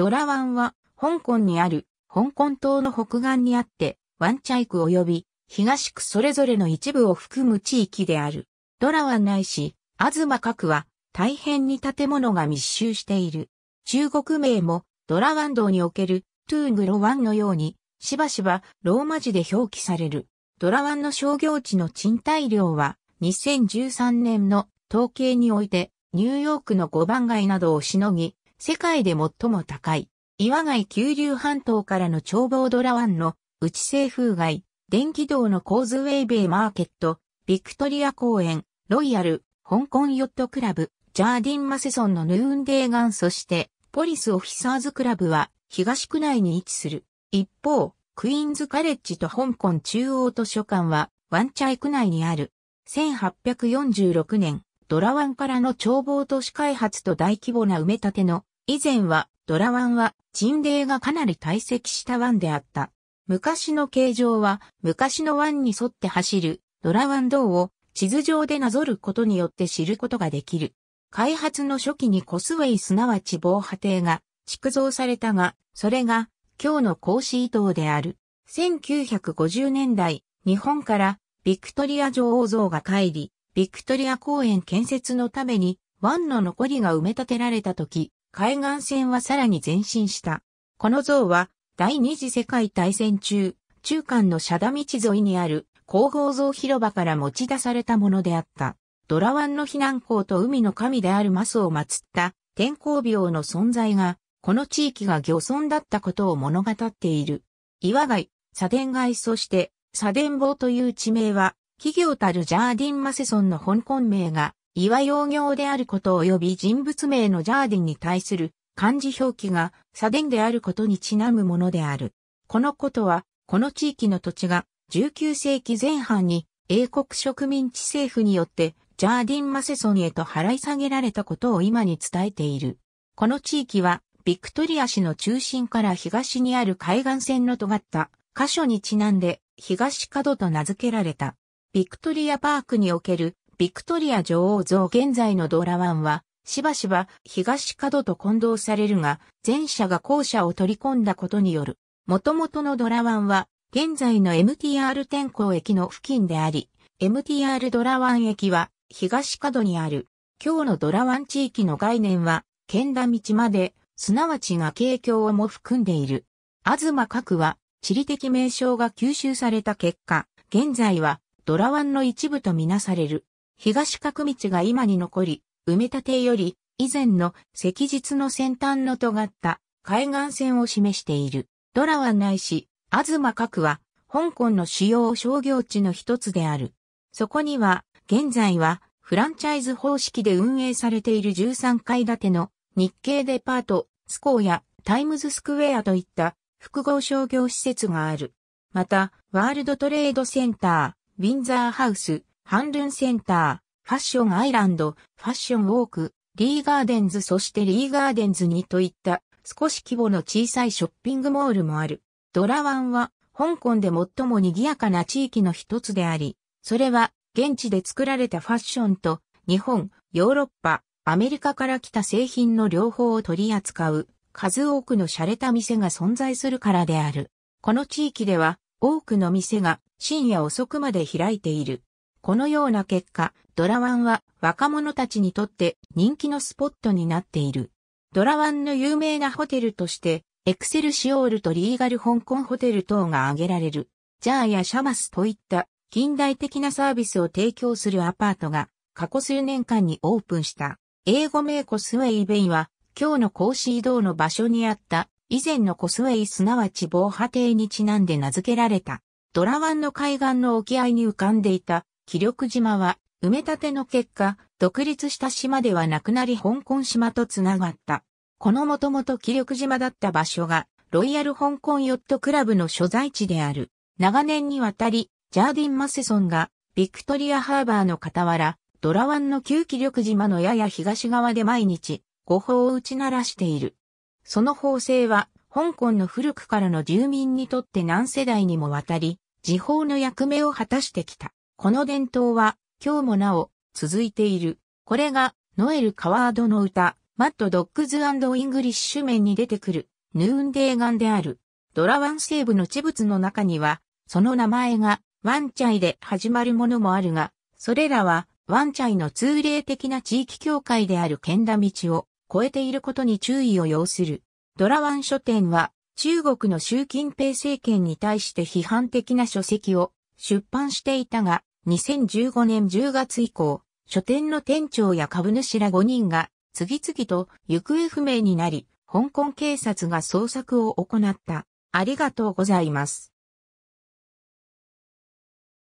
ドラ湾は、香港にある、香港島の北岸にあって、ワンチャイク及び、東区それぞれの一部を含む地域である。ドラ湾ないし、東角は、大変に建物が密集している。中国名も、ドラ湾道における、トゥーグロ湾のように、しばしば、ローマ字で表記される。ドラ湾の商業地の賃貸料は、2013年の統計において、ニューヨークの5番街などをしのぎ、世界で最も高い、岩貝九流半島からの眺望ドラ湾の内西風街、電気道のコーズウェイベイマーケット、ビクトリア公園、ロイヤル、香港ヨットクラブ、ジャーディン・マセソンのヌーンデーガンそして、ポリス・オフィサーズ・クラブは東区内に位置する。一方、クイーンズ・カレッジと香港中央図書館はワンチャイ区内にある。1846年、ドラワンからの長望都市開発と大規模な埋め立ての以前はドラ湾は沈泥がかなり堆積した湾であった。昔の形状は昔の湾に沿って走るドラ湾道を地図上でなぞることによって知ることができる。開発の初期にコスウェイすなわち防波堤が築造されたが、それが今日の甲子伊藤である。1950年代、日本からビクトリア女王像が帰り、ビクトリア公園建設のために湾の残りが埋め立てられた時、海岸線はさらに前進した。この像は第二次世界大戦中、中間のャダ道沿いにある皇后像広場から持ち出されたものであった。ドラワンの避難港と海の神であるマスを祀った天候病の存在が、この地域が漁村だったことを物語っている。岩貝、砂ン街そして、砂ン坊という地名は、企業たるジャーディン・マセソンの香港名が岩洋行であること及び人物名のジャーディンに対する漢字表記がサデンであることにちなむものである。このことは、この地域の土地が19世紀前半に英国植民地政府によってジャーディン・マセソンへと払い下げられたことを今に伝えている。この地域は、ビクトリア市の中心から東にある海岸線の尖った箇所にちなんで東角と名付けられた。ビクトリアパークにおけるビクトリア女王像現在のドラワンは、しばしば東角と混同されるが、前者が後者を取り込んだことによる。元々のドラワンは、現在の MTR 天候駅の付近であり、MTR ドラワン駅は東角にある。今日のドラワン地域の概念は、剣田道まで、すなわちが景況をも含んでいる。東角は、地理的名称が吸収された結果、現在はドラワンの一部とみなされる。東角道が今に残り、埋め立てより以前の石日の先端の尖った海岸線を示している。ドラはないし、東角は香港の主要商業地の一つである。そこには、現在はフランチャイズ方式で運営されている13階建ての日系デパート、スコーやタイムズスクエアといった複合商業施設がある。また、ワールドトレードセンター、ウィンザーハウス、ハンルンセンター、ファッションアイランド、ファッションウォーク、リーガーデンズそしてリーガーデンズにといった少し規模の小さいショッピングモールもある。ドラワンは香港で最も賑やかな地域の一つであり、それは現地で作られたファッションと日本、ヨーロッパ、アメリカから来た製品の両方を取り扱う数多くの洒落た店が存在するからである。この地域では多くの店が深夜遅くまで開いている。このような結果、ドラワンは若者たちにとって人気のスポットになっている。ドラワンの有名なホテルとして、エクセルシオールとリーガル香港ホテル等が挙げられる、ジャーやシャバスといった近代的なサービスを提供するアパートが過去数年間にオープンした。英語名コスウェイベイは今日のコーシー道の場所にあった以前のコスウェイすなわち防波堤にちなんで名付けられた。ドラワンの海岸の沖合に浮かんでいた気力島は、埋め立ての結果、独立した島ではなくなり香港島とつながった。このもともと気力島だった場所が、ロイヤル香港ヨットクラブの所在地である。長年にわたり、ジャーディン・マセソンが、ビクトリアハーバーの傍ら、ドラワンの旧気力島のやや東側で毎日、誤報を打ち鳴らしている。その法制は、香港の古くからの住民にとって何世代にもわたり、時報の役目を果たしてきた。この伝統は、今日もなお、続いている。これが、ノエル・カワードの歌、マッド・ドッグズ・アンド・イングリッシュ面に出てくる、ヌーンデーガンである。ドラワン西部の地物の中には、その名前が、ワンチャイで始まるものもあるが、それらは、ワンチャイの通例的な地域協会である剣田道を超えていることに注意を要する。ドラワン書店は、中国の習近平政権に対して批判的な書籍を出版していたが、2015年10月以降、書店の店長や株主ら5人が次々と行方不明になり、香港警察が捜索を行った。ありがとうございます。